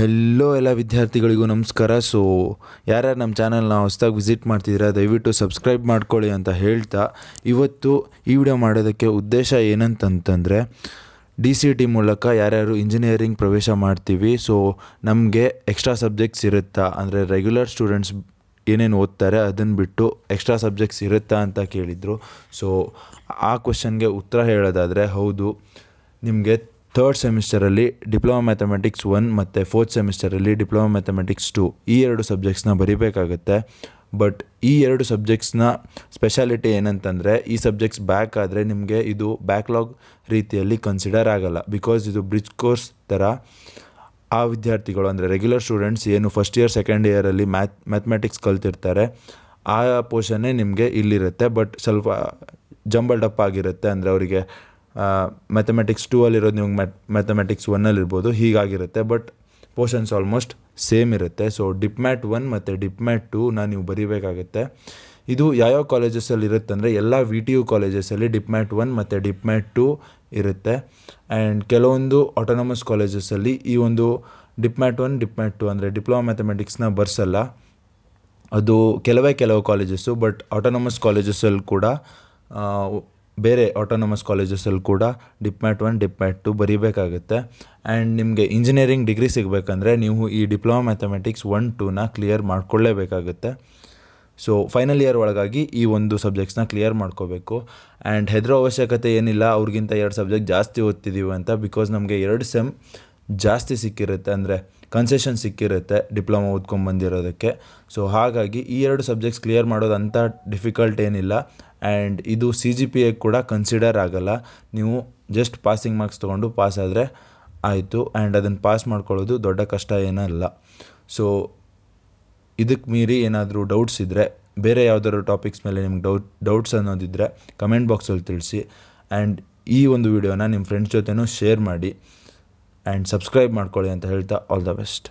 hello ಎಲ್ಲ ವಿದ್ಯಾರ್ಥಿಗಳಿಗೂ ನಮಸ್ಕಾರ ಸೊ ಯಾರ್ಯಾರು ನಮ್ಮ ಚಾನಲ್ನ ಹೊಸ್ದಾಗಿ ವಿಸಿಟ್ ಮಾಡ್ತಿದ್ದೀರಾ ದಯವಿಟ್ಟು ಸಬ್ಸ್ಕ್ರೈಬ್ ಮಾಡ್ಕೊಳ್ಳಿ ಅಂತ ಹೇಳ್ತಾ ಇವತ್ತು ಈ ವಿಡಿಯೋ ಮಾಡೋದಕ್ಕೆ ಉದ್ದೇಶ ಏನಂತಂತಂದರೆ ಡಿ ಸಿ ಟಿ e ಮೂಲಕ ಯಾರ್ಯಾರು ಇಂಜಿನಿಯರಿಂಗ್ ಪ್ರವೇಶ ಮಾಡ್ತೀವಿ ಸೊ ನಮಗೆ ಎಕ್ಸ್ಟ್ರಾ ಸಬ್ಜೆಕ್ಟ್ಸ್ ಇರುತ್ತಾ ಅಂದರೆ ರೆಗ್ಯುಲರ್ ಸ್ಟೂಡೆಂಟ್ಸ್ ಏನೇನು ಓದ್ತಾರೆ ಅದನ್ನು ಬಿಟ್ಟು ಎಕ್ಸ್ಟ್ರಾ ಸಬ್ಜೆಕ್ಟ್ಸ್ ಇರುತ್ತಾ ಅಂತ ಕೇಳಿದರು ಸೊ ಆ ಕ್ವಶನ್ಗೆ ಉತ್ತರ ಹೇಳೋದಾದರೆ ಹೌದು ನಿಮಗೆ ಥರ್ಡ್ ಸೆಮಿಸ್ಟರಲ್ಲಿ ಡಿಪ್ಲೊಮಾ ಮ್ಯಾಥಮೆಟಿಕ್ಸ್ ಒನ್ ಮತ್ತು ಫೋರ್ತ್ ಸೆಮಿಸ್ಟರಲ್ಲಿ ಡಿಪ್ಲೊಮಾ ಮ್ಯಾಥಮೆಟಿಕ್ಸ್ ಟು ಈ ಎರಡು ಸಬ್ಜೆಕ್ಟ್ಸ್ನ ಬರಿಬೇಕಾಗುತ್ತೆ ಬಟ್ ಈ ಎರಡು ಸಬ್ಜೆಕ್ಟ್ಸ್ನ ಸ್ಪೆಷಾಲಿಟಿ ಏನಂತಂದರೆ ಈ ಸಬ್ಜೆಕ್ಟ್ಸ್ ಬ್ಯಾಕ್ ಆದರೆ ನಿಮಗೆ ಇದು ಬ್ಯಾಕ್ಲಾಗ್ ರೀತಿಯಲ್ಲಿ ಕನ್ಸಿಡರ್ ಆಗಲ್ಲ ಬಿಕಾಸ್ ಇದು ಬ್ರಿಡ್ಜ್ ಕೋರ್ಸ್ ಥರ ಆ ವಿದ್ಯಾರ್ಥಿಗಳು ಅಂದರೆ ರೆಗ್ಯುಲರ್ ಸ್ಟೂಡೆಂಟ್ಸ್ ಏನು ಫಸ್ಟ್ ಇಯರ್ ಸೆಕೆಂಡ್ ಇಯರಲ್ಲಿ ಮ್ಯಾಥ್ ಮ್ಯಾಥಮೆಟಿಕ್ಸ್ ಕಲ್ತಿರ್ತಾರೆ ಆ ಪೋರ್ಷನ್ನೇ ನಿಮಗೆ ಇಲ್ಲಿರುತ್ತೆ ಬಟ್ ಸ್ವಲ್ಪ ಜಂಬಲ್ ಅಪ್ ಆಗಿರುತ್ತೆ ಅಂದರೆ ಅವರಿಗೆ ಮ್ಯಾಥಮೆಟಿಕ್ಸ್ ಟೂ ಅಲ್ಲಿರೋದು ನಿಮ್ಗೆ ಮ್ಯಾ ಮ್ಯಾಥಮೆಟಿಕ್ಸ್ ಇರ್ಬೋದು ಹೀಗಾಗಿರುತ್ತೆ ಬಟ್ ಪೋರ್ಷನ್ಸ್ ಆಲ್ಮೋಸ್ಟ್ ಸೇಮ್ ಇರುತ್ತೆ ಸೊ ಡಿಪ್ ಮ್ಯಾಟ್ ಒನ್ ಮತ್ತು ಡಿಪ್ ಮ್ಯಾಟ್ ಟೂ ನಾನು ನೀವು ಬರೀಬೇಕಾಗುತ್ತೆ ಇದು ಯಾವ ಕಾಲೇಜಸ್ಸಲ್ಲಿ ಇರುತ್ತೆ ಅಂದರೆ ಎಲ್ಲ ವಿ ಟಿ ಯು ಕಾಲೇಜಸ್ಸಲ್ಲಿ ಡಿಪ್ ಮ್ಯಾಟ್ ಒನ್ ಮತ್ತು ಡಿಪ್ ಮ್ಯಾಟ್ ಟೂ ಇರುತ್ತೆ ಆ್ಯಂಡ್ ಕೆಲವೊಂದು ಆಟೋನಮಸ್ ಕಾಲೇಜಸ್ಸಲ್ಲಿ ಈ ಒಂದು dip mat one dip mat two ಅಂದರೆ ಡಿಪ್ಲೊಮಾ ಮ್ಯಾಥಮೆಟಿಕ್ಸ್ನ ಬರ್ಸಲ್ಲ ಅದು ಕೆಲವೇ ಕೆಲವು ಕಾಲೇಜಸ್ಸು ಬಟ್ ಆಟೋನಮಸ್ ಕಾಲೇಜಸ್ಸಲ್ಲಿ ಕೂಡ ಬೇರೆ ಆಟೋನಮಸ್ ಕಾಲೇಜಸಲ್ಲಿ ಕೂಡ ಡಿಪ್ಮ್ಯಾಟ್ ಒನ್ ಡಿಪ್ಮ್ಯಾಟ್ ಟು ಬರೀಬೇಕಾಗುತ್ತೆ ಆ್ಯಂಡ್ ನಿಮಗೆ ಇಂಜಿನಿಯರಿಂಗ್ ಡಿಗ್ರಿ ಸಿಗಬೇಕಂದ್ರೆ ನೀವು ಈ ಡಿಪ್ಲೊಮಾ ಮ್ಯಾಥಮೆಟಿಕ್ಸ್ ಒನ್ ಟೂನ ಕ್ಲಿಯರ್ ಮಾಡಿಕೊಳ್ಳೇಬೇಕಾಗುತ್ತೆ ಸೊ ಫೈನಲ್ ಇಯರ್ ಒಳಗಾಗಿ ಈ ಒಂದು ಸಬ್ಜೆಕ್ಟ್ಸ್ನ ಕ್ಲಿಯರ್ ಮಾಡ್ಕೋಬೇಕು ಆ್ಯಂಡ್ ಹೆದರೋ ಅವಶ್ಯಕತೆ ಏನಿಲ್ಲ ಅವ್ರಿಗಿಂತ ಎರಡು ಸಬ್ಜೆಕ್ಟ್ ಜಾಸ್ತಿ ಓದ್ತಿದ್ದೀವಿ ಅಂತ ಬಿಕಾಸ್ ನಮಗೆ ಎರಡು ಸೆಮ್ ಜಾಸ್ತಿ ಸಿಕ್ಕಿರುತ್ತೆ ಅಂದರೆ ಕನ್ಸೆಷನ್ ಸಿಕ್ಕಿರುತ್ತೆ ಡಿಪ್ಲೊಮಾ ಓದ್ಕೊಂಡು ಬಂದಿರೋದಕ್ಕೆ ಸೊ ಹಾಗಾಗಿ ಈ ಎರಡು ಸಬ್ಜೆಕ್ಟ್ಸ್ ಕ್ಲಿಯರ್ ಮಾಡೋದು ಅಂಥ ಡಿಫಿಕಲ್ಟ್ ಏನಿಲ್ಲ ಆ್ಯಂಡ್ ಇದು ಸಿ ಜಿ ಪಿ ಎ ಕೂಡ ಕನ್ಸಿಡರ್ ಆಗಲ್ಲ ನೀವು ಜಸ್ಟ್ ಪಾಸಿಂಗ್ ಮಾರ್ಕ್ಸ್ ತೊಗೊಂಡು ಪಾಸ್ ಆದರೆ ಆಯಿತು ಆ್ಯಂಡ್ ಅದನ್ನು ಪಾಸ್ ಮಾಡ್ಕೊಳ್ಳೋದು ದೊಡ್ಡ ಕಷ್ಟ ಏನಲ್ಲ ಸೊ ಇದಕ್ಕೆ ಮೀರಿ ಏನಾದರೂ ಡೌಟ್ಸ್ ಇದ್ದರೆ ಬೇರೆ ಯಾವುದಾದ್ರು ಟಾಪಿಕ್ಸ್ ಮೇಲೆ ನಿಮ್ಗೆ ಡೌಟ್ ಡೌಟ್ಸ್ ಅನ್ನೋದಿದ್ದರೆ ಕಮೆಂಟ್ ಬಾಕ್ಸಲ್ಲಿ ತಿಳಿಸಿ ಆ್ಯಂಡ್ ಈ ಒಂದು ವಿಡಿಯೋನ ನಿಮ್ಮ ಫ್ರೆಂಡ್ಸ್ ಜೊತೆನೂ ಶೇರ್ ಮಾಡಿ ಆ್ಯಂಡ್ ಸಬ್ಸ್ಕ್ರೈಬ್ ಮಾಡ್ಕೊಳ್ಳಿ ಅಂತ ಹೇಳ್ತಾ ಆಲ್ ದ ಬೆಸ್ಟ್